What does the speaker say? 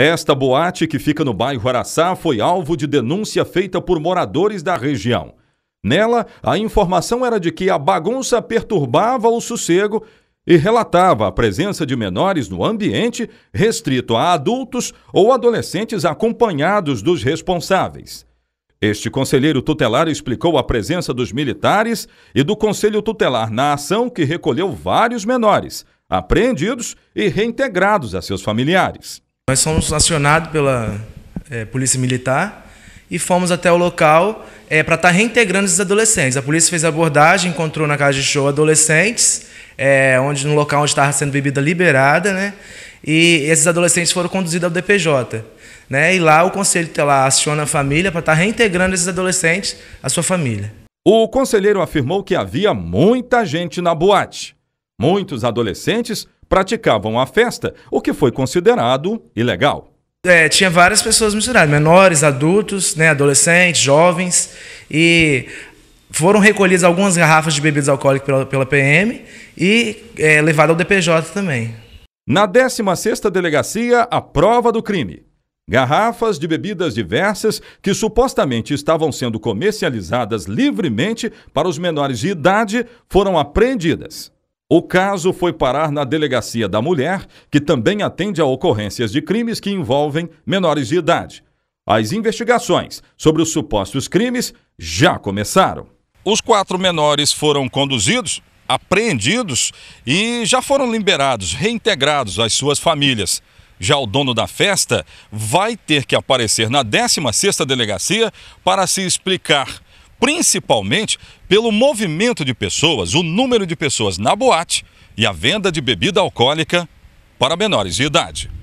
Esta boate, que fica no bairro Araçá, foi alvo de denúncia feita por moradores da região. Nela, a informação era de que a bagunça perturbava o sossego e relatava a presença de menores no ambiente restrito a adultos ou adolescentes acompanhados dos responsáveis. Este conselheiro tutelar explicou a presença dos militares e do conselho tutelar na ação que recolheu vários menores, apreendidos e reintegrados a seus familiares. Nós somos acionados pela é, Polícia Militar e fomos até o local é, para estar tá reintegrando esses adolescentes. A polícia fez a abordagem, encontrou na casa de show adolescentes, é, onde no local onde estava sendo bebida liberada, né? E esses adolescentes foram conduzidos ao DPJ. Né? E lá o conselho lá aciona a família para estar tá reintegrando esses adolescentes à sua família. O conselheiro afirmou que havia muita gente na boate Muitos adolescentes praticavam a festa, o que foi considerado ilegal. É, tinha várias pessoas misturadas, menores, adultos, né, adolescentes, jovens, e foram recolhidas algumas garrafas de bebidas alcoólicas pela, pela PM e é, levadas ao DPJ também. Na 16ª Delegacia, a prova do crime. Garrafas de bebidas diversas que supostamente estavam sendo comercializadas livremente para os menores de idade foram apreendidas. O caso foi parar na delegacia da mulher, que também atende a ocorrências de crimes que envolvem menores de idade. As investigações sobre os supostos crimes já começaram. Os quatro menores foram conduzidos, apreendidos e já foram liberados, reintegrados às suas famílias. Já o dono da festa vai ter que aparecer na 16ª delegacia para se explicar principalmente pelo movimento de pessoas, o número de pessoas na boate e a venda de bebida alcoólica para menores de idade.